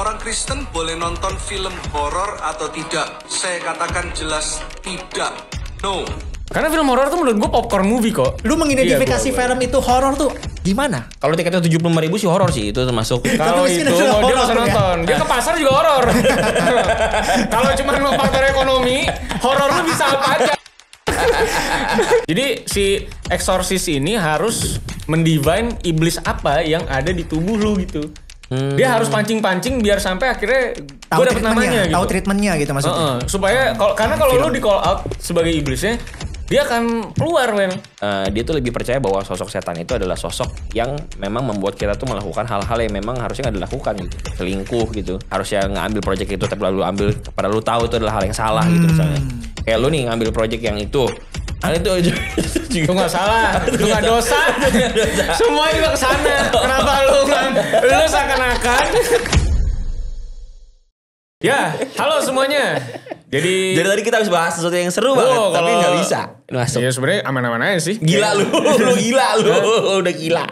orang Kristen boleh nonton film horor atau tidak? Saya katakan jelas tidak. No. Karena film horor tuh menurut gue popcorn movie kok. Lu mengidentifikasi iya, film itu horor tuh gimana? Kalau tiketnya tujuh puluh ribu sih horor sih itu termasuk. Kalau itu kalau oh, dia nggak ya. nonton, dia ke pasar juga horor. kalau cuma mau faktor ekonomi, horor lu bisa apa aja. Jadi si eksorsis ini harus mendivine iblis apa yang ada di tubuh lu gitu. Hmm. Dia harus hmm. pancing-pancing biar sampai akhirnya gue dapet namanya gitu. Tahu treatmentnya gitu maksudnya. Uh -uh. Supaya kalau karena kalau lu di call out sebagai iblisnya dia akan keluar men uh, eh, dia tuh lebih percaya bahwa sosok setan itu adalah sosok yang memang membuat kita tuh melakukan hal-hal yang memang harusnya nggak dilakukan gitu selingkuh gitu harusnya nggak ambil project itu tapi lalu ambil padahal lu tahu itu adalah hal yang salah gitu hmm. gitu misalnya kayak lu nih ngambil project yang itu ada itu aja. Itu nggak salah, itu nggak dosa. Semua juga ke sana. Kenapa lu kan? Lu seakan-akan. ya, halo semuanya. Jadi Jadi tadi kita harus bahas sesuatu yang seru banget, tapi nggak bisa masuk. Ya sebenarnya aman-aman aja sih. Gila lu, lu gila lu, udah gila.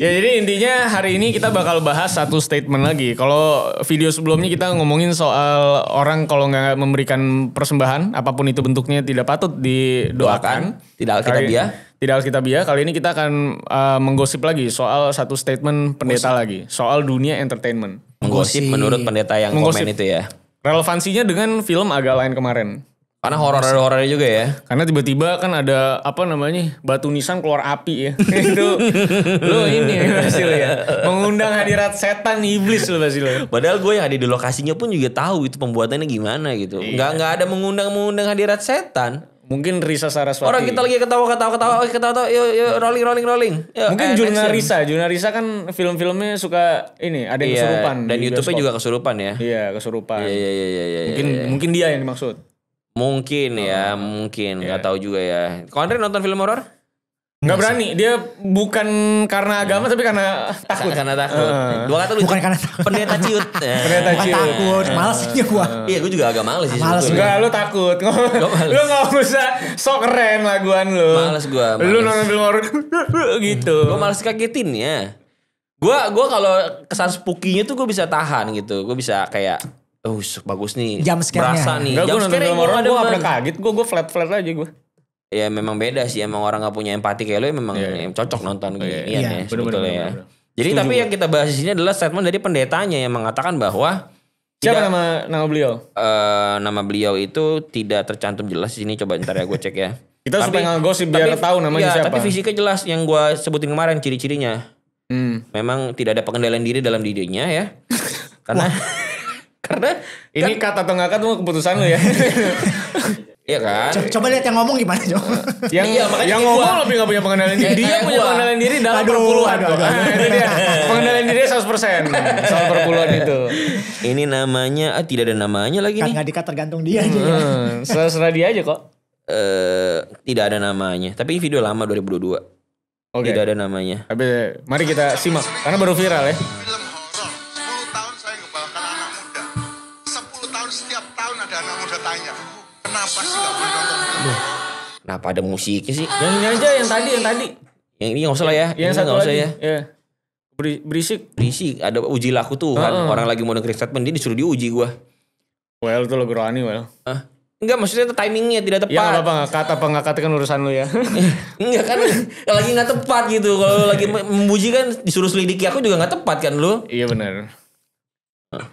ya jadi intinya hari ini kita bakal bahas satu statement lagi. Kalau video sebelumnya kita ngomongin soal orang kalau nggak memberikan persembahan apapun itu bentuknya tidak patut didoakan. tidak Doakan. Tidak alkitabiah. Tidak alkitabiah. Kali ini kita akan uh, menggosip lagi soal satu statement pendeta Gosip. lagi, soal dunia entertainment. Menggosip menurut pendeta yang menggosip. komen itu ya. Relevansinya dengan film agak lain kemarin. Karena horor ada horornya juga ya. Karena tiba-tiba kan ada apa namanya batu nisan keluar api ya. itu lo ini ya, Basil ya. Mengundang hadirat setan iblis lo Basil. Ya. Padahal gue yang ada di lokasinya pun juga tahu itu pembuatannya gimana gitu. Iya. Nggak nggak ada mengundang mengundang hadirat setan. Mungkin Risa Saraswati. Orang kita lagi ketawa ketawa ketawa ketawa, ketawa yuk, yuk rolling rolling rolling. Yuk, Mungkin eh, Jurnal Risa, Jurnal Risa kan film-filmnya suka ini ada yang iya, kesurupan. Dan YouTube-nya juga kesurupan ya. Iya kesurupan. Iya, iya iya iya. iya mungkin iya, iya. mungkin dia yang dimaksud. Mungkin ya, ah. mungkin nggak yeah. tahu juga ya. andre nonton film horor? Nggak berani. Dia bukan karena iya. agama tapi karena takut. Karena takut. Uh. Dua kata lu. Bukan karena takut. Pendeta ciut. pendeta ah. ciut. takut takut. sih gua. Iya, gua juga agak males sih. Males. Enggak, lu takut. lu nggak usah sok keren laguan lu. Males gua. Males. Lu nonton film horor gitu. Gua males kagetin ya. Gua gua kalau kesan spookinya tuh gua bisa tahan gitu. Gua bisa kayak Oh, bagus nih. Jam Berasa nih. Jam gue nonton film gue nggak pernah kaget. Gue gue flat flat aja gue. Ya memang beda sih emang orang gak punya empati kayak lo ya, memang yeah. Iya. cocok nonton gini. Yeah. Iya, yeah. Iya. Iya, ya, sebetulnya ya. Jadi Setuju tapi yang kita bahas di sini adalah statement dari pendetanya yang mengatakan bahwa Siapa tidak, nama nama beliau? Uh, nama beliau itu tidak tercantum jelas di sini. Coba ntar ya gue cek ya. Kita tapi, supaya nggak gosip biar tapi, tahu namanya ya, siapa. Tapi fisiknya jelas yang gue sebutin kemarin ciri-cirinya. Hmm. Memang tidak ada pengendalian diri dalam dirinya ya. Karena karena ini kan, kata atau nggak kata keputusan lu ya. Iya kan? Coba, coba lihat yang ngomong gimana coba. Yang, iya, yang ngomong gua. lebih gak punya pengenalan diri. dia punya gua. pengenalan diri dalam aduh, perpuluhan. Aduh, aduh, aduh. Nah, dia. pengenalan diri 100%. Soal perpuluhan itu. Ini namanya, ah, tidak ada namanya lagi kan nih. Gak dikat tergantung dia aja. Ya. Hmm, ya. Serah dia aja kok. Eh, tidak ada namanya. Tapi ini video lama 2022. Okay. Tidak ada namanya. Tapi mari kita simak. Karena baru viral ya. Kenapa sih gak boleh nonton Kenapa ada musiknya sih? Yang ini aja yang tadi, yang tadi. Yang ini gak usah lah ya. Yang ini gak usah ya. Iya. Berisik. Berisik. Ada uji laku tuh kan. Orang lagi mau dengerin statement dia disuruh diuji gue. Well itu lo gerani well. Hah? Enggak maksudnya itu timingnya tidak tepat. Ya gak apa-apa kata apa gak kata kan urusan lu ya. Enggak kan lagi gak tepat gitu. Kalau lagi memuji kan disuruh selidiki aku juga gak tepat kan lu. Iya benar.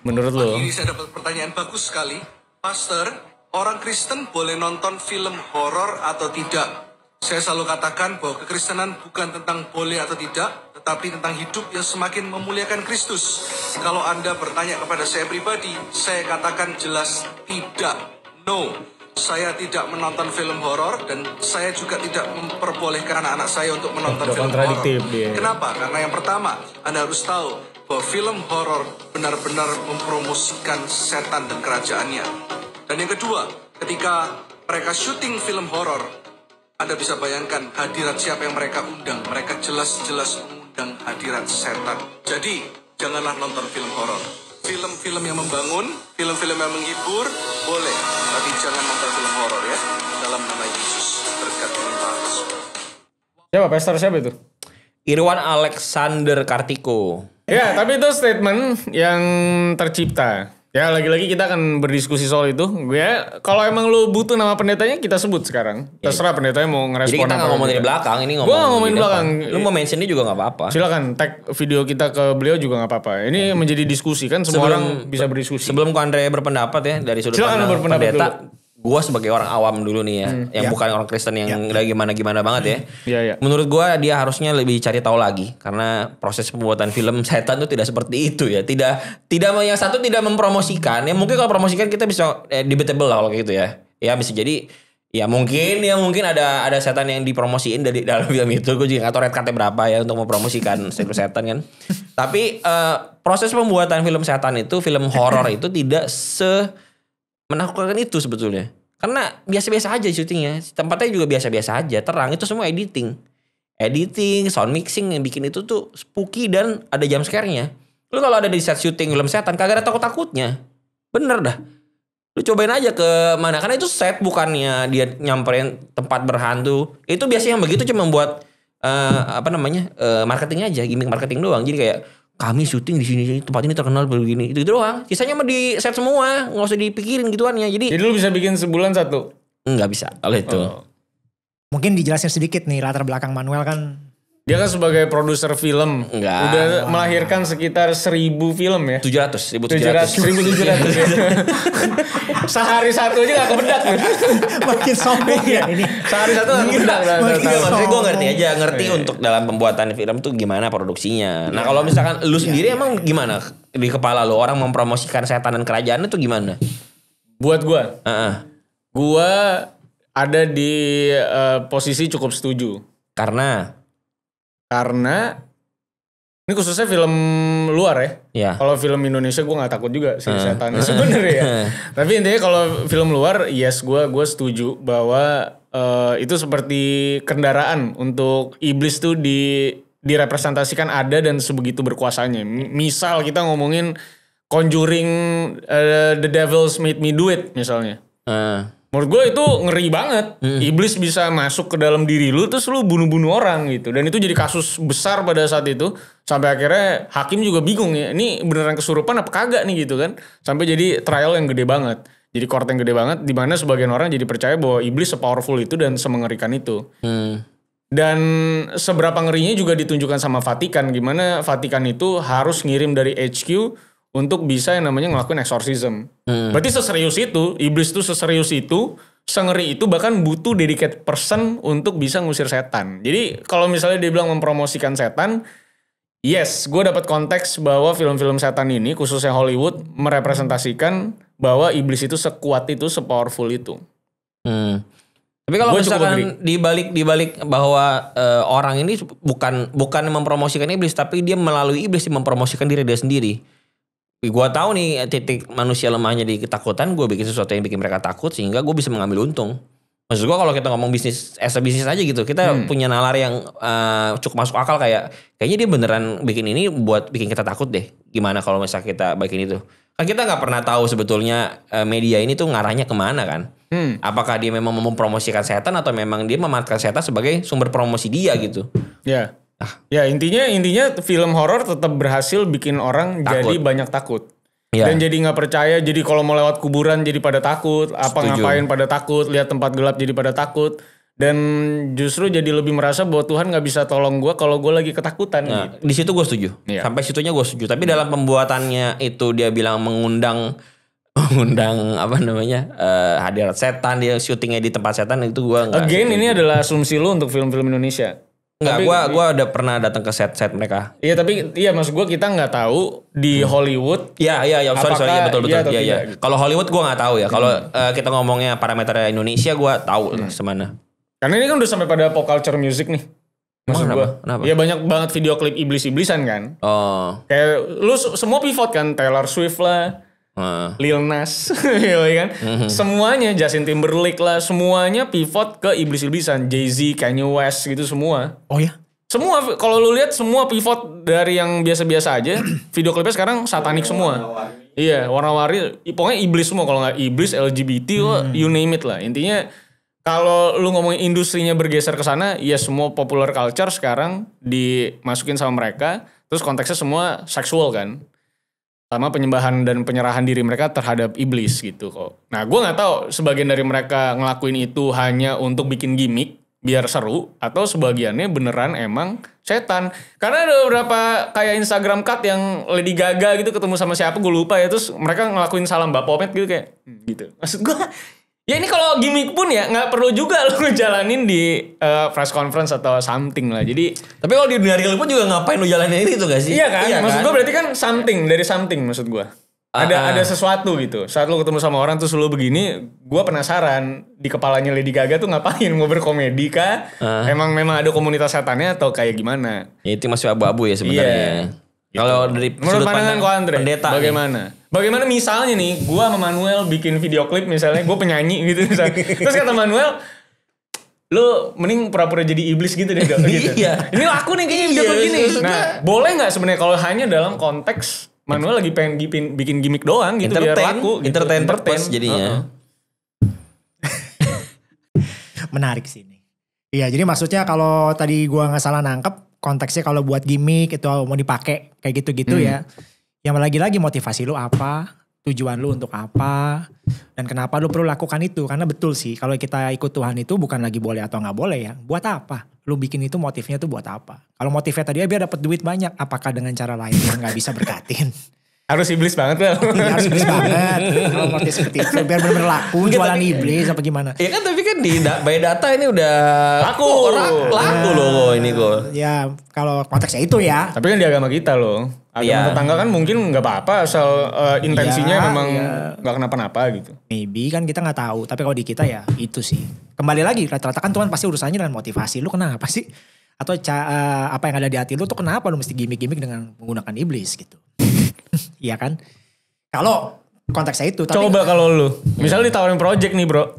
Menurut lu. Pagi ini saya dapat pertanyaan bagus sekali. Pastor, Orang Kristen boleh nonton film horor atau tidak. Saya selalu katakan bahwa kekristenan bukan tentang boleh atau tidak, tetapi tentang hidup yang semakin memuliakan Kristus. Kalau Anda bertanya kepada saya pribadi, saya katakan jelas tidak. No, saya tidak menonton film horor dan saya juga tidak memperbolehkan anak-anak saya untuk menonton film horor. Kenapa? Karena yang pertama, Anda harus tahu bahwa film horor benar-benar mempromosikan setan dan kerajaannya. Dan yang kedua, ketika mereka syuting film horor, Anda bisa bayangkan hadirat siapa yang mereka undang. Mereka jelas-jelas mengundang hadirat setan. Jadi, janganlah nonton film horor. Film-film yang membangun, film-film yang menghibur, boleh. Tapi jangan nonton film horor ya. Dalam nama Yesus, berkat minta Siapa pastor siapa itu? Irwan Alexander Kartiko. Ya, tapi itu statement yang tercipta. Ya lagi-lagi kita akan berdiskusi soal itu. Gue ya, kalau emang lo butuh nama pendetanya kita sebut sekarang. Iya. Terserah pendetanya mau ngerespon Jadi kita gitu. nggak ngomongin di belakang, ini ngomong. Gue ngomongin di belakang. Depan. Lu mau mention juga nggak apa-apa. Silakan tag video kita ke beliau juga nggak apa-apa. Ini menjadi diskusi kan semua orang bisa berdiskusi. Sebelum Andre berpendapat ya dari sudut Silakan pandang berpendapat pendeta gue sebagai orang awam dulu nih ya, hmm, yang ya. bukan orang Kristen yang ya. gimana gimana banget ya. ya, ya. Menurut gue dia harusnya lebih cari tahu lagi karena proses pembuatan film setan itu tidak seperti itu ya, tidak tidak yang satu tidak mempromosikan. Ya mungkin kalau promosikan kita bisa eh, debatable lah kalau gitu ya. Ya bisa jadi ya mungkin ya mungkin ada ada setan yang dipromosiin dari dalam film itu. Gue juga nggak red cardnya berapa ya untuk mempromosikan setan kan. Tapi uh, proses pembuatan film setan itu film horor itu tidak se menakutkan itu sebetulnya. Karena biasa-biasa aja syutingnya. Tempatnya juga biasa-biasa aja. Terang itu semua editing. Editing, sound mixing yang bikin itu tuh spooky dan ada jam scare-nya. Lu kalau ada di set syuting film setan kagak ada takut-takutnya. Bener dah. Lu cobain aja ke mana. Karena itu set bukannya dia nyamperin tempat berhantu. Itu biasanya yang begitu cuma buat uh, apa namanya? Uh, marketing aja, gimmick marketing doang. Jadi kayak kami syuting di sini tempat ini terkenal begini itu, itu doang sisanya mah di set semua nggak usah dipikirin ya jadi jadi lu bisa bikin sebulan satu nggak bisa kalau itu oh. mungkin dijelasin sedikit nih latar belakang Manuel kan dia kan sebagai produser film, Enggak. udah wow. melahirkan sekitar seribu film ya. Tujuh ratus, seribu tujuh ratus, seribu tujuh ratus. Ya. Sehari satu aja gak kebedak makin sombong ya ini. Sehari satu gak kebedak. Maksudnya gue ngerti aja, ngerti yeah. untuk dalam pembuatan film tuh gimana produksinya. Nah kalau iya. misalkan lu iya. sendiri yeah. emang gimana di kepala lu orang mempromosikan setan dan kerajaan itu gimana? Buat gue, uh -uh. gue ada di uh, posisi cukup setuju. Karena karena ini khususnya film luar ya. ya. Kalau film Indonesia gue nggak takut juga sih uh. setan sebenarnya. ya. Eh. Tapi intinya kalau film luar, yes gue gue setuju bahwa uh, itu seperti kendaraan untuk iblis tuh di direpresentasikan ada dan sebegitu berkuasanya. Misal kita ngomongin Conjuring uh, The Devils Made Me Do It misalnya menurut gue itu ngeri banget hmm. iblis bisa masuk ke dalam diri lu terus lu bunuh-bunuh orang gitu dan itu jadi kasus besar pada saat itu sampai akhirnya hakim juga bingung ya ini beneran kesurupan apa kagak nih gitu kan sampai jadi trial yang gede banget jadi court yang gede banget di mana sebagian orang jadi percaya bahwa iblis sepowerful itu dan semengerikan itu hmm. dan seberapa ngerinya juga ditunjukkan sama Vatikan gimana Vatikan itu harus ngirim dari HQ untuk bisa yang namanya ngelakuin exorcism. Hmm. Berarti seserius itu, iblis itu seserius itu, sengeri itu bahkan butuh dedicated person untuk bisa ngusir setan. Jadi kalau misalnya dia bilang mempromosikan setan, yes, gue dapat konteks bahwa film-film setan ini khususnya Hollywood merepresentasikan bahwa iblis itu sekuat itu, sepowerful itu. Hmm. Tapi kalau misalkan dibalik dibalik bahwa uh, orang ini bukan bukan mempromosikan iblis, tapi dia melalui iblis mempromosikan diri dia sendiri gue tahu nih titik manusia lemahnya di ketakutan, gue bikin sesuatu yang bikin mereka takut sehingga gue bisa mengambil untung. Maksud gue kalau kita ngomong bisnis, as a bisnis aja gitu, kita hmm. punya nalar yang uh, cukup masuk akal kayak, kayaknya dia beneran bikin ini buat bikin kita takut deh. Gimana kalau misalnya kita bikin itu? kan kita nggak pernah tahu sebetulnya eh, media ini tuh ngarahnya kemana kan hmm. apakah dia memang mempromosikan setan atau memang dia memanfaatkan setan sebagai sumber promosi dia gitu ya yeah. Ah. Ya intinya intinya film horor tetap berhasil bikin orang takut. jadi banyak takut. Ya. Dan jadi nggak percaya, jadi kalau mau lewat kuburan jadi pada takut, apa ngapain pada takut, lihat tempat gelap jadi pada takut. Dan justru jadi lebih merasa bahwa Tuhan nggak bisa tolong gue kalau gue lagi ketakutan. Nah, gitu. Di situ gue setuju. Ya. Sampai situnya gue setuju. Tapi ya. dalam pembuatannya itu dia bilang mengundang mengundang apa namanya uh, hadirat setan dia syutingnya di tempat setan itu gue nggak. Again ini adalah asumsi lu untuk film-film Indonesia. Enggak, gua gua udah pernah datang ke set-set mereka. Iya, tapi iya maksud gua kita nggak tahu di hmm. Hollywood. Iya, iya, ya, sorry, sorry, ya, betul betul. Iya, iya. iya. Gitu. Kalau Hollywood gua nggak tahu ya. Kalau hmm. uh, kita ngomongnya parameter Indonesia gua tahu hmm. lah semana. Karena ini kan udah sampai pada pop culture music nih. Maksud gua. Kenapa? Iya, banyak banget video klip iblis-iblisan kan. Oh. Kayak lu semua pivot kan Taylor Swift lah. Uh. Lil Nas, ya kan? Uh-huh. Semuanya Justin Timberlake lah, semuanya pivot ke iblis-iblisan, Jay-Z, Kanye West gitu semua. Oh ya? Semua kalau lu lihat semua pivot dari yang biasa-biasa aja, video klipnya sekarang satanik iya, semua. Iya, warna-warni, pokoknya iblis semua kalau nggak iblis, LGBT, hmm. Lah, you name it lah. Intinya kalau lu ngomongin industrinya bergeser ke sana, ya semua popular culture sekarang dimasukin sama mereka, terus konteksnya semua seksual kan sama penyembahan dan penyerahan diri mereka terhadap iblis gitu kok. Nah, gue nggak tahu sebagian dari mereka ngelakuin itu hanya untuk bikin gimmick biar seru atau sebagiannya beneran emang setan. Karena ada beberapa kayak Instagram cut yang Lady Gaga gitu ketemu sama siapa gue lupa ya terus mereka ngelakuin salam Bapak Omet gitu kayak hmm, gitu. Maksud gue Ya ini kalau gimmick pun ya nggak perlu juga lo ngejalanin di uh, press conference atau something lah. Jadi tapi kalau di dunia real pun juga ngapain lo jalanin itu gak sih? Iya kan? Iya maksud kan? gue berarti kan something dari something maksud gue. ada ah, ah. ada sesuatu gitu. Saat lo ketemu sama orang tuh selalu begini, gue penasaran di kepalanya Lady Gaga tuh ngapain? Mau berkomedi kah? Uh. Emang memang ada komunitas setannya atau kayak gimana? Ya, itu masih abu-abu ya sebenarnya. Yeah. Gitu. Kalau dari Menurut sudut pandangan pandang Andre, pendeta bagaimana? Nih. Bagaimana misalnya nih, gue sama Manuel bikin video klip misalnya, gue penyanyi gitu misalnya. Terus kata Manuel, lu mending pura-pura jadi iblis gitu deh gitu. iya. Ini aku nih kayaknya video iya, klip gini. Nah, boleh nggak sebenarnya kalau hanya dalam konteks Manuel lagi pengen bikin, bikin gimmick doang gitu entertain, biar laku gitu. Entertain, entertain. jadinya. Uh -huh. Menarik sih ini. Iya, jadi maksudnya kalau tadi gua nggak salah nangkep, konteksnya kalau buat gimmick itu mau dipakai kayak gitu-gitu hmm. ya. Yang lagi-lagi motivasi lu apa, tujuan lu untuk apa, dan kenapa lu perlu lakukan itu. Karena betul sih kalau kita ikut Tuhan itu bukan lagi boleh atau nggak boleh ya. Buat apa? Lu bikin itu motifnya tuh buat apa? Kalau motifnya tadi ya biar dapat duit banyak, apakah dengan cara lain yang nggak bisa berkatin? harus iblis banget lah. Iya, harus iblis banget. Kalau seperti itu biar benar-benar laku Enggak, jualan tapi, iblis apa gimana? Iya kan tapi kan di by data ini udah laku, laku, laku ya, loh ini kok. Ya kalau konteksnya itu ya. Tapi kan di agama kita loh. Agama ya. tetangga kan mungkin nggak apa-apa asal uh, intensinya ya, memang iya. nggak ya. kenapa-napa gitu. Maybe kan kita nggak tahu. Tapi kalau di kita ya itu sih. Kembali lagi rata-rata kan Tuhan pasti urusannya dengan motivasi. Lu kenapa sih? Atau uh, apa yang ada di hati lu tuh kenapa lu mesti gimmick-gimmick dengan menggunakan iblis gitu. Iya kan? Kalau konteksnya itu. Tapi Coba iya. kalau lu, misalnya ditawarin project nih bro,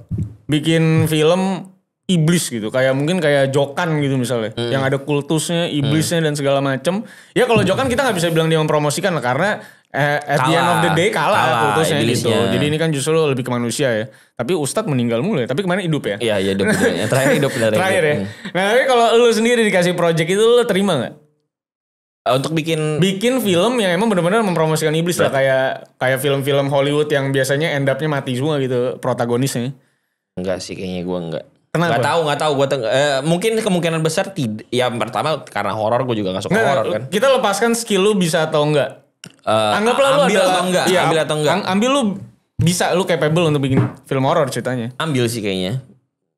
bikin film iblis gitu, kayak mungkin kayak Jokan gitu misalnya, hmm. yang ada kultusnya, iblisnya hmm. dan segala macem. Ya kalau Jokan kita nggak bisa bilang dia mempromosikan lah, karena eh, at kalah. the end of the day kalah, kalah kultusnya gitu. iblisnya. gitu. Jadi ini kan justru lebih ke manusia ya. Tapi Ustadz meninggal ya, tapi kemarin hidup ya? Iya, iya hidup. Terakhir hidup. Terakhir, terakhir ya. Hmm. Nah tapi kalau lu sendiri dikasih project itu lu terima gak? untuk bikin bikin film yang emang benar-benar mempromosikan iblis right. lah iya. kayak kayak film-film Hollywood yang biasanya end upnya mati semua gitu protagonisnya. Enggak sih kayaknya gua enggak. Kenapa? Gak tau, gak tau. Gua eh, mungkin kemungkinan besar tidak. Ya pertama karena horor gue juga gak suka horor kan. Kita lepaskan skill lu bisa atau enggak. Uh, eh, Anggaplah lu iya, ambil atau enggak, ya, ambil atau enggak. ambil lu bisa lu capable untuk bikin film horor ceritanya. Ambil sih kayaknya.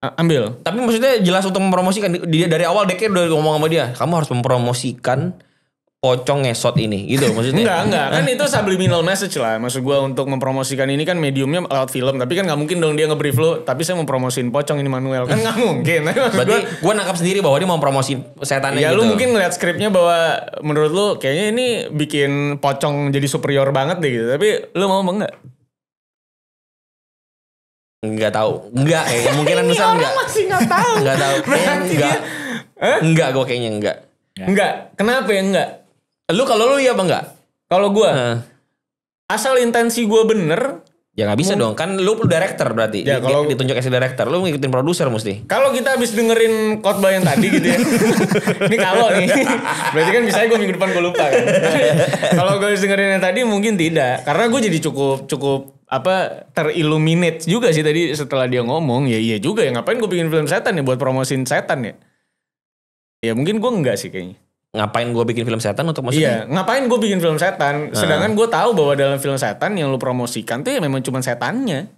A ambil. Tapi maksudnya jelas untuk mempromosikan dia dari awal deket udah ngomong sama dia, kamu harus mempromosikan pocong ngesot ini gitu maksudnya enggak enggak kan itu subliminal message lah maksud gue untuk mempromosikan ini kan mediumnya lewat film tapi kan nggak mungkin dong dia ngebrief lu tapi saya mau pocong ini Manuel kan nggak mungkin maksud berarti gue nangkap sendiri bahwa dia mau promosiin setan ya gitu. lu mungkin ngeliat skripnya bahwa menurut lu kayaknya ini bikin pocong jadi superior banget deh gitu tapi lu mau enggak Enggak tahu. Enggak eh kemungkinan besar enggak. masih enggak tahu. enggak tahu. Eh, enggak. eh? Enggak gue kayaknya enggak. Enggak. Kenapa ya enggak? Lu kalau lu iya apa enggak? Kalau gua nah. asal intensi gua bener, Ya nggak bisa hmm. dong, kan lu director berarti. Ya, kalau ditunjuk as director, lu ngikutin produser mesti. Kalau kita habis dengerin khotbah yang tadi gitu ya. ini kalau nih. berarti kan bisa gue minggu depan gue lupa kan. Nah, kalau gue habis dengerin yang tadi mungkin tidak, karena gue jadi cukup cukup apa teriluminate juga sih tadi setelah dia ngomong, ya iya juga ya ngapain gue bikin film setan ya buat promosiin setan ya. Ya mungkin gue enggak sih kayaknya ngapain gue bikin film setan untuk maksudnya? Iya, ngapain gue bikin film setan? Nah. Sedangkan gue tahu bahwa dalam film setan yang lu promosikan tuh ya memang cuma setannya.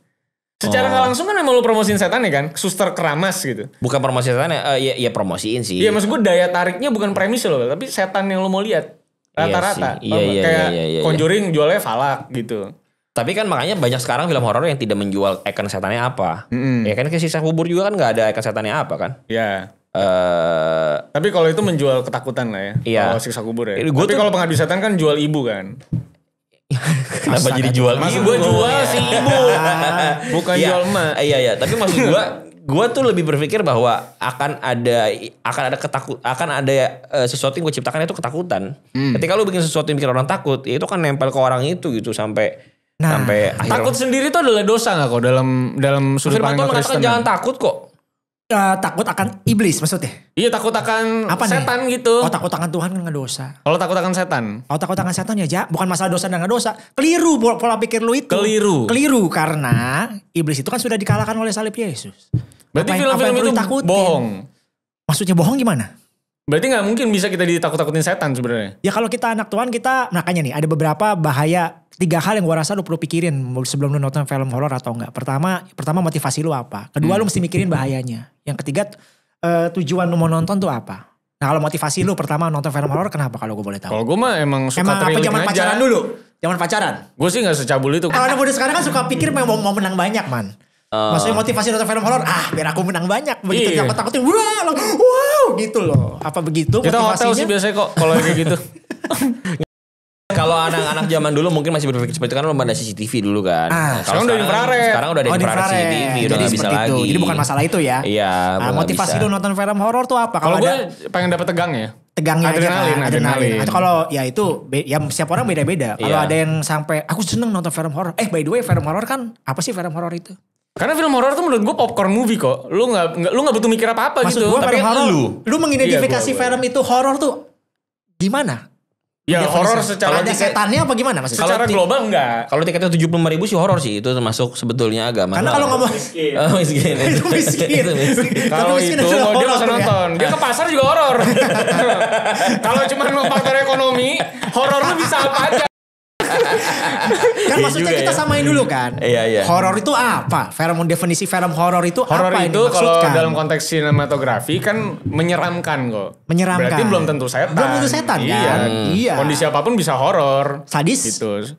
Secara nggak oh. langsung kan emang lu promosiin setan ya kan? Suster keramas gitu. Bukan promosi setan ya, uh, ya, ya promosiin sih. Iya maksud gue daya tariknya bukan premis loh, tapi setan yang lu mau lihat. Iya Rata-rata. Iya, iya, iya, kayak iya, iya, iya, Conjuring iya. jualnya falak gitu. Tapi kan makanya banyak sekarang film horor yang tidak menjual ikon setannya apa. Mm -hmm. Ya kan kayak sisa kubur juga kan nggak ada ikon setannya apa kan. Iya. Yeah. Uh, Tapi kalau itu menjual ketakutan lah ya. Iya. Kalau siksa kubur ya. Gua Tapi kalau pengabdi setan kan jual ibu kan. Kenapa jadi jual ibu? Gue jual iya. si ibu. Bukan ya, jual emak. Iya iya. Tapi maksud gue gue tuh lebih berpikir bahwa akan ada akan ada ketakut akan ada uh, sesuatu yang gue ciptakan itu ketakutan. Hmm. Ketika lu bikin sesuatu yang bikin orang takut, ya itu kan nempel ke orang itu gitu sampai nah, sampai takut akhir. sendiri itu adalah dosa gak kok dalam dalam sudut pandang Kristen. mengatakan jangan takut kok. Uh, takut akan iblis maksudnya? Iya takut akan Apa setan nih? gitu. Oh takut akan Tuhan kan nggak dosa. Kalau takut akan setan? Oh takut akan setan ya ja. Bukan masalah dosa dan nggak dosa. Keliru pola pikir lu itu. Keliru. Keliru karena iblis itu kan sudah dikalahkan oleh salib Yesus. Berarti film-film film itu takutin? bohong. Maksudnya bohong gimana? Berarti nggak mungkin bisa kita ditakut-takutin setan sebenarnya. Ya kalau kita anak Tuhan kita makanya nah, nih ada beberapa bahaya tiga hal yang gua rasa lu perlu pikirin sebelum lu nonton film horor atau enggak. Pertama, pertama motivasi lu apa? Kedua hmm. lu mesti mikirin bahayanya. Yang ketiga uh, tujuan lu mau nonton tuh apa? Nah kalau motivasi lu pertama nonton film horor kenapa kalau gue boleh tahu? Kalau gue mah emang suka emang apa zaman pacaran dulu? Zaman pacaran? Gue sih gak secabul itu. Kalau anak muda sekarang kan suka pikir mau, mau menang banyak man. Uh, Maksudnya motivasi nonton film horor, ah biar aku menang banyak. Begitu iya. takut-takutin, wah, wow gitu loh. Apa begitu Kita motivasinya? Kita hotel sih biasanya kok kalau kayak gitu. kalau anak-anak zaman dulu mungkin masih berpikir seperti itu kan lomba ada CCTV dulu kan. Ah, sekarang, sekarang udah infrared. Sekarang udah ada oh, infrared CCTV, udah gak bisa itu. lagi. Jadi bukan masalah itu ya. Iya, nah, motivasi lu nonton film horor tuh apa? Kalau gue pengen dapet tegang ya. Tegangnya adrenalin, aja kan, adrenalin. adrenalin. Atau kalau ya itu ya setiap orang beda-beda. Kalau yeah. ada yang sampai aku seneng nonton film horor. Eh by the way film horor kan apa sih film horor itu? Karena film horor tuh menurut gue popcorn movie kok. Lu nggak lu nggak butuh mikir apa-apa gitu. Gua, Tapi lu. Lu mengidentifikasi iya, film itu horor tuh gimana? Ya horor secara ada setannya apa gimana mas? Secara global enggak. Kalau tiketnya tujuh puluh ribu sih horor sih itu termasuk sebetulnya agama. Karena kalau ngomong miskin, oh, miskin. itu miskin. itu miskin. Kalau itu, mau dia nggak ya. nonton. Dia ke pasar juga horor. kalau cuma faktor ekonomi, horor lu bisa apa aja kan iya maksudnya kita ya. samain dulu kan. Iya iya. Horor itu apa? Film definisi film horor itu horror apa itu yang dimaksudkan? kalau dalam konteks sinematografi kan menyeramkan kok. Menyeramkan. Berarti belum tentu setan. Belum tentu setan iya. kan. Iya. Kondisi apapun bisa horor. Sadis. Gitu.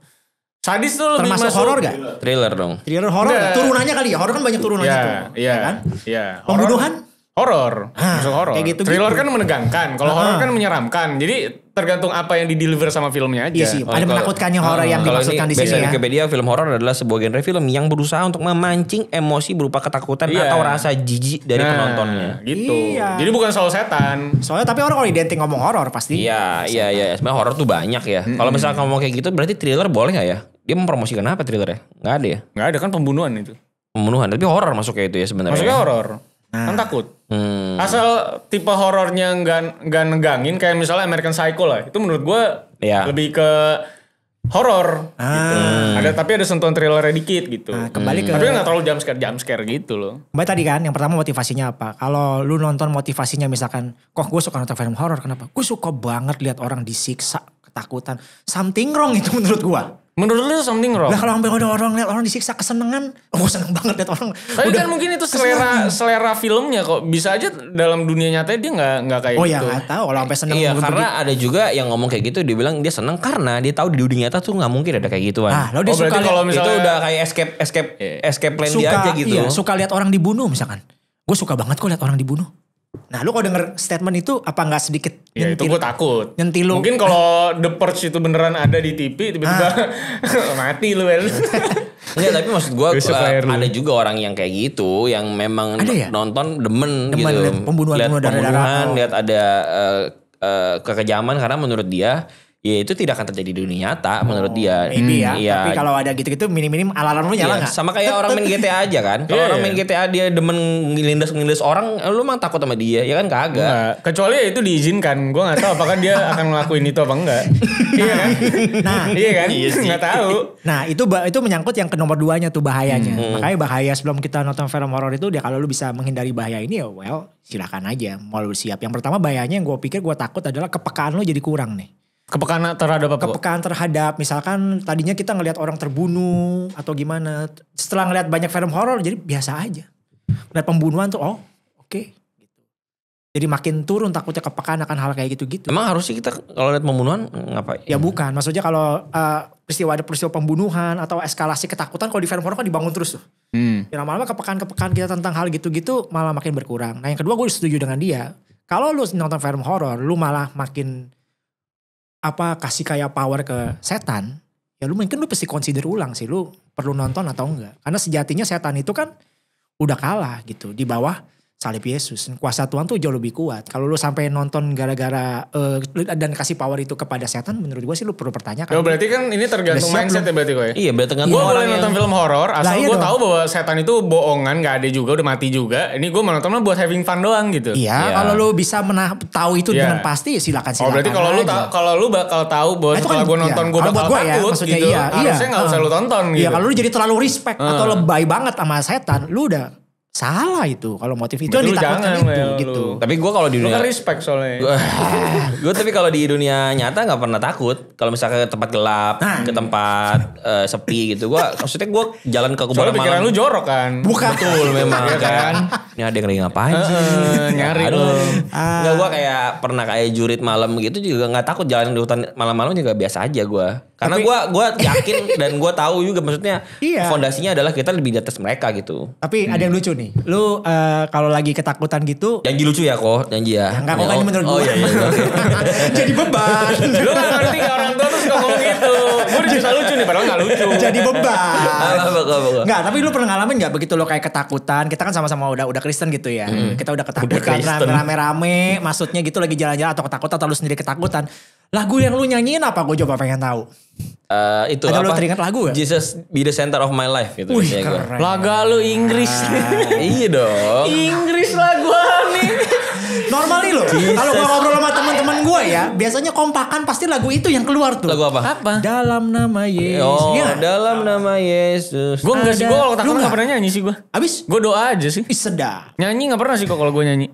Sadis tuh lebih Termasuk masuk horor gak? Thriller dong. Thriller horor. Turunannya kali ya. Horor kan banyak turunannya yeah, tuh. Iya. Yeah, kan? Iya. Yeah. Pembunuhan? Horor. Masuk horor. Gitu, thriller gitu. kan menegangkan. Kalau horor kan menyeramkan. Jadi tergantung apa yang di deliver sama filmnya aja. Iya sih. Oh, ada kalau, menakutkannya horor ah, yang dimaksudkan di sini ya. Wikipedia film horor adalah sebuah genre film yang berusaha untuk memancing emosi berupa ketakutan iya. atau rasa jijik dari nah, penontonnya. Gitu. Iya. Jadi bukan soal setan. Soalnya tapi orang kalau identik ngomong horor pasti. Iya, iya, iya. Sebenarnya horor tuh banyak ya. Mm -hmm. Kalau misalnya ngomong kayak gitu berarti thriller boleh nggak ya? Dia mempromosikan apa thriller ya? Nggak ada ya? Nggak ada kan pembunuhan itu. Pembunuhan tapi horor masuk kayak itu ya sebenarnya. Masuknya horor. Nah. Kan takut. Hmm. Asal tipe horornya nggak nenggangin kayak misalnya American Psycho lah, itu menurut gue ya. lebih ke horor ah. gitu. Ada tapi ada sentuhan trailer dikit gitu. Nah, kembali hmm. ke Tapi nggak terlalu jam scare jam scare gitu loh. Mbak tadi kan yang pertama motivasinya apa? Kalau lu nonton motivasinya misalkan, kok gue suka nonton film horor kenapa? Gue suka banget lihat orang disiksa ketakutan. Something wrong itu menurut gua. Menurut lu something wrong? Lah kalau sampai ada orang lihat orang disiksa kesenangan, oh seneng banget lihat orang. Tapi kan mungkin itu selera kesenangan. selera filmnya kok bisa aja dalam dunia nyata dia nggak nggak kayak gitu. Oh ya gitu. nggak tahu kalau sampai seneng. Iya karena begitu. ada juga yang ngomong kayak gitu dia bilang dia seneng karena dia tahu di dunia nyata tuh nggak mungkin ada kayak gituan. Ah, lo dia oh, suka kalau misalnya, itu udah kayak escape escape iya. escape plan suka, dia aja gitu. Iya, suka lihat orang dibunuh misalkan. Gue suka banget kok lihat orang dibunuh Nah lu kalau denger statement itu apa nggak sedikit Ya nyentil, itu gue takut. Nyentil lu. Mungkin kalau The Purge itu beneran ada di TV tiba-tiba ah. mati lu kan. Enggak tapi maksud gue uh, eh, ada juga orang yang kayak gitu yang memang ya? nonton demen, demen gitu. pembunuhan pembunuhan, lihat pembunuhan, ada uh, uh, kekejaman karena menurut dia ya itu tidak akan terjadi di dunia nyata oh, menurut dia. Ini ya. ya. Tapi kalau ada gitu-gitu minim-minim alarm lu nyala enggak? Iya, ya, Sama kayak orang main GTA aja kan. Kalau yeah. orang iya. main GTA dia demen ngelindas-ngelindas orang, lu emang takut sama dia ya kan kagak. Enggak. Kecuali itu diizinkan. Gua nggak tahu apakah dia akan ngelakuin itu apa enggak. iya kan? Nah, iya kan? Iya Enggak tahu. Nah, itu itu menyangkut yang ke nomor duanya tuh bahayanya. Hmm, hmm. Makanya bahaya sebelum kita nonton film horor itu dia kalau lu bisa menghindari bahaya ini ya well silakan aja mau lu siap. Yang pertama bahayanya yang gue pikir gua takut adalah kepekaan lu jadi kurang nih kepekaan terhadap apa? Kepekaan terhadap misalkan tadinya kita ngelihat orang terbunuh atau gimana. Setelah ngelihat banyak film horor jadi biasa aja. Ngeliat pembunuhan tuh oh oke okay. Gitu. Jadi makin turun takutnya kepekaan akan hal kayak gitu-gitu. Emang harusnya kita kalau lihat pembunuhan ngapain? Ya bukan, maksudnya kalau uh, peristiwa ada peristiwa pembunuhan atau eskalasi ketakutan kalau di film horor kan dibangun terus tuh. Hmm. Ya lama-lama kepekaan-kepekaan kita tentang hal gitu-gitu malah makin berkurang. Nah yang kedua gue setuju dengan dia. Kalau lu nonton film horor, lu malah makin apa kasih kayak power ke setan, ya lu mungkin lu pasti consider ulang sih lu perlu nonton atau enggak. Karena sejatinya setan itu kan udah kalah gitu di bawah salib Yesus. Kuasa Tuhan tuh jauh lebih kuat. Kalau lu sampai nonton gara-gara uh, dan kasih power itu kepada setan, menurut gue sih lu perlu pertanyakan. Ya, berarti kan ini tergantung mindset ya berarti gue. Iya, berarti tergantung Gue boleh nonton film horor, asal iya gue tahu bahwa setan itu bohongan, gak ada juga, udah mati juga. Ini gue menontonnya buat having fun doang gitu. Iya, ya. kalau lu bisa menah tahu itu ya. dengan iya. pasti silakan silakan. Oh, berarti kalau lu kalau lu bakal tahu bahwa nah, setelah kan gue iya, nonton iya. gue bakal gua, ya, takut ya, maksudnya gitu. Iya, harusnya iya, gak usah lu ah. tonton gitu. Iya, kalau lu jadi terlalu respect atau ah. lebay banget sama setan, lu udah salah itu kalau motif itu yang ditakutkan jangan, itu ya, gitu. Lu. Tapi gue kalau di kan dunia lu respect soalnya. gue tapi kalau di dunia nyata nggak pernah takut. Kalau misalnya ke tempat gelap, nah. ke tempat uh, sepi gitu, gue maksudnya gue jalan ke kuburan malam. pikiran lu jorok kan. Bukan. Betul memang iya, kan? kan. Ini ada yang ngapain sih? Uh, nyari lu. gue kayak pernah kayak jurit malam gitu juga nggak takut jalan di hutan malam-malam juga biasa aja gue. Karena gue gue yakin dan gue tahu juga maksudnya iya. fondasinya adalah kita lebih di atas mereka gitu. Tapi hmm. ada yang lucu nih gini. Lu uh, kalau lagi ketakutan gitu. Janji lucu ya kok, janji ya. Enggak kok oh, ini menurut gue. Oh iya iya. iya. Jadi beban. Lu gak ngerti orang tua tuh suka ngomong gitu. Gue udah lucu nih padahal gak lucu. Jadi beban. Enggak, tapi lu pernah ngalamin gak begitu lu kayak ketakutan. Kita kan sama-sama udah udah Kristen gitu ya. Kita udah ketakutan rame-rame. Maksudnya gitu lagi jalan-jalan atau ketakutan atau lu sendiri ketakutan. Lagu yang lu nyanyiin apa? Gue coba pengen tahu. Uh, itu Ada apa? lu teringat lagu gak? Jesus be the center of my life gitu. Wih keren. Gue. Laga lu Inggris. Ah, iya dong. Inggris lagu Normal Normali loh. Kalau gue ngobrol sama teman-teman gue ya, biasanya kompakan pasti lagu itu yang keluar tuh. Lagu apa? Apa? Dalam nama Yesus. Oh, ya. dalam nama Yesus. Gue enggak sih, gue kalau takut enggak pernah nyanyi sih gua. Abis? Gue doa aja sih. Ih, sedap. Nyanyi enggak pernah sih kok kalau gue nyanyi.